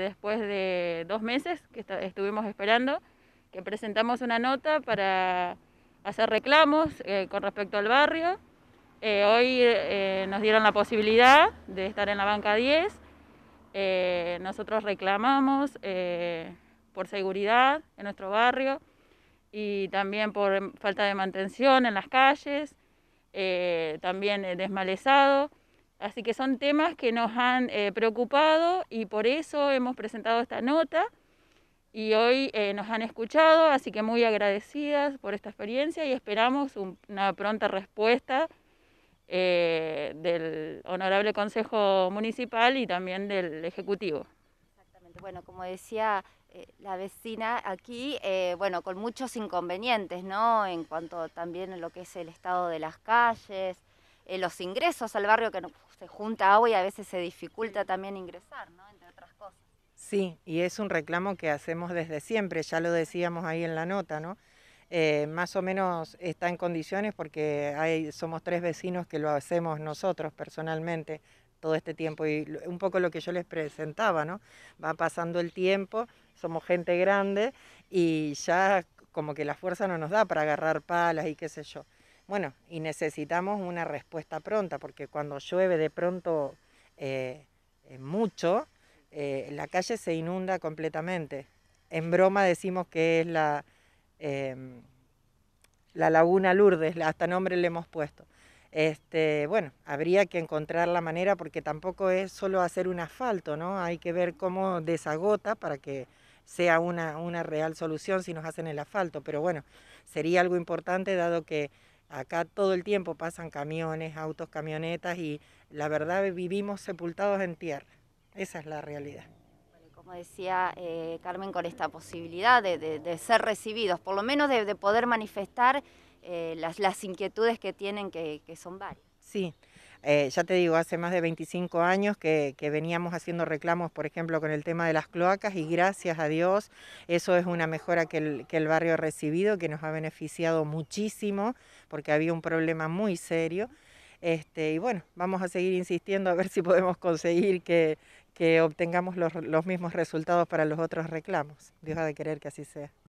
Después de dos meses que estuvimos esperando, que presentamos una nota para hacer reclamos eh, con respecto al barrio. Eh, hoy eh, nos dieron la posibilidad de estar en la banca 10. nosotros reclamamos por seguridad en nuestro barrio y también por falta de mantención en las calles, también desmalezado. Así que son temas que nos han eh, preocupado y por eso hemos presentado esta nota y hoy eh, nos han escuchado, así que muy agradecidas por esta experiencia y esperamos una pronta respuesta eh, del Honorable Consejo Municipal y también del Ejecutivo. Exactamente, bueno, como decía la vecina aquí, bueno, con muchos inconvenientes, ¿no? En cuanto también a lo que es el estado de las calles, eh, los ingresos al barrio que nos se junta agua y a veces se dificulta también ingresar, ¿no? entre otras cosas. Sí, y es un reclamo que hacemos desde siempre, ya lo decíamos ahí en la nota, ¿no? Eh, más o menos está en condiciones porque hay, somos tres vecinos que lo hacemos nosotros personalmente todo este tiempo y un poco lo que yo les presentaba, ¿no? Va pasando el tiempo, somos gente grande y ya como que la fuerza no nos da para agarrar palas y qué sé yo. Bueno, y necesitamos una respuesta pronta, porque cuando llueve de pronto eh, eh, mucho, eh, la calle se inunda completamente. En broma decimos que es la, em, la laguna Lourdes, hasta nombre le hemos puesto. Este, bueno, habría que encontrar la manera porque tampoco es solo hacer un asfalto, ¿no? Hay que ver cómo desagota para que sea una, una real solución si nos hacen el asfalto. Pero bueno, sería algo importante dado que Acá todo el tiempo pasan camiones, autos, camionetas y la verdad vivimos sepultados en tierra. Esa es la realidad. Como decía eh, Carmen, con esta posibilidad de, ser recibidos, por lo menos de, poder manifestar eh, las, las, inquietudes que tienen, que son varias. Sí, eh, ya te digo, hace más de 25 años que, veníamos haciendo reclamos, por ejemplo, con el tema de las cloacas y gracias a Dios eso es una mejora que el, que el barrio ha recibido, que nos ha beneficiado muchísimo porque había un problema muy serio. Este, y bueno, vamos a seguir insistiendo a ver si podemos conseguir que, que obtengamos los, los mismos resultados para los otros reclamos. Dios ha de querer que así sea.